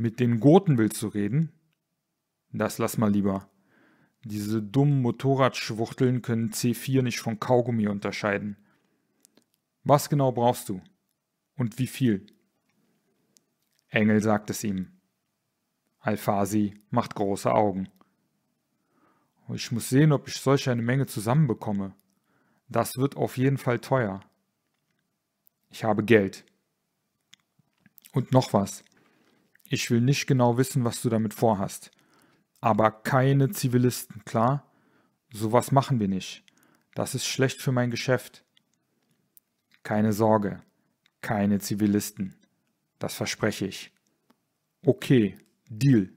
Mit den Goten willst du reden? Das lass mal lieber. Diese dummen Motorradschwuchteln können C4 nicht von Kaugummi unterscheiden. Was genau brauchst du? Und wie viel? Engel sagt es ihm. Alfasi macht große Augen. Ich muss sehen, ob ich solch eine Menge zusammenbekomme. Das wird auf jeden Fall teuer. Ich habe Geld. Und noch was. Ich will nicht genau wissen, was du damit vorhast. Aber keine Zivilisten, klar? Sowas machen wir nicht. Das ist schlecht für mein Geschäft. Keine Sorge, keine Zivilisten. Das verspreche ich. Okay, Deal.